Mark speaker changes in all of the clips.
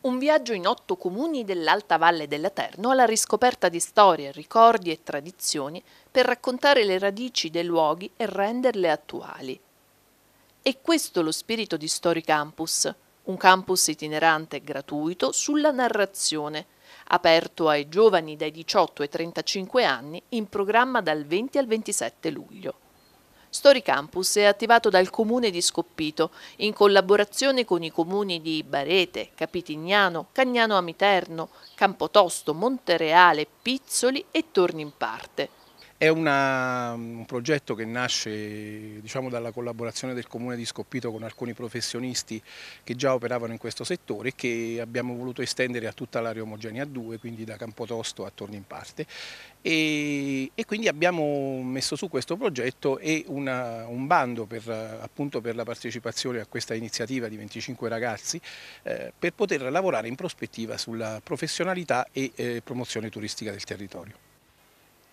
Speaker 1: Un viaggio in otto comuni dell'Alta Valle del Laterno alla riscoperta di storie, ricordi e tradizioni per raccontare le radici dei luoghi e renderle attuali. E questo lo spirito di Story Campus, un campus itinerante gratuito sulla narrazione, aperto ai giovani dai 18 ai 35 anni in programma dal 20 al 27 luglio. Story Campus è attivato dal comune di Scoppito in collaborazione con i comuni di Barete, Capitignano, Cagnano Amiterno, Campotosto, Montereale, Pizzoli e Torni in parte.
Speaker 2: È una, un progetto che nasce diciamo, dalla collaborazione del Comune di Scoppito con alcuni professionisti che già operavano in questo settore e che abbiamo voluto estendere a tutta l'area omogenea 2, quindi da Campotosto a Torni in parte. E, e, quindi abbiamo messo su questo progetto e una, un bando per, appunto per la partecipazione a questa iniziativa di 25 ragazzi eh, per poter lavorare in prospettiva sulla professionalità e eh, promozione turistica del territorio.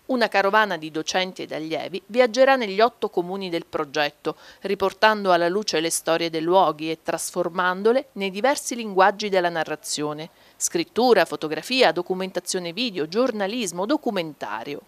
Speaker 1: Una carovana di docenti ed allievi viaggerà negli otto comuni del progetto, riportando alla luce le storie dei luoghi e trasformandole nei diversi linguaggi della narrazione, scrittura, fotografia, documentazione video, giornalismo, documentario.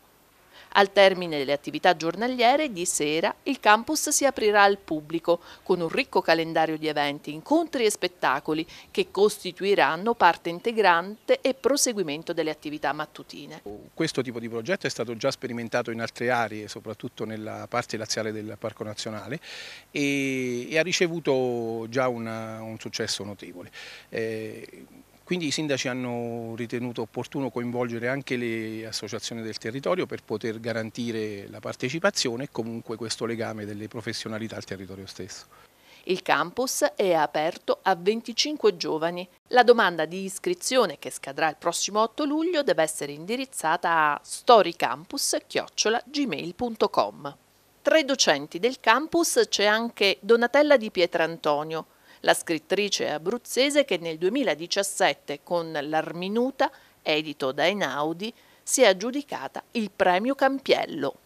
Speaker 1: Al termine delle attività giornaliere di sera il campus si aprirà al pubblico con un ricco calendario di eventi, incontri e spettacoli che costituiranno parte integrante e proseguimento delle attività mattutine.
Speaker 2: Questo tipo di progetto è stato già sperimentato in altre aree, soprattutto nella parte laziale del Parco Nazionale e, e ha ricevuto già una, un successo notevole. Eh, quindi i sindaci hanno ritenuto opportuno coinvolgere anche le associazioni del territorio per poter garantire la partecipazione e comunque questo legame delle professionalità al territorio stesso.
Speaker 1: Il campus è aperto a 25 giovani. La domanda di iscrizione che scadrà il prossimo 8 luglio deve essere indirizzata a storycampus-gmail.com. Tra i docenti del campus c'è anche Donatella di Pietrantonio, la scrittrice abruzzese che nel 2017 con L'Arminuta, edito da Einaudi, si è aggiudicata il premio Campiello.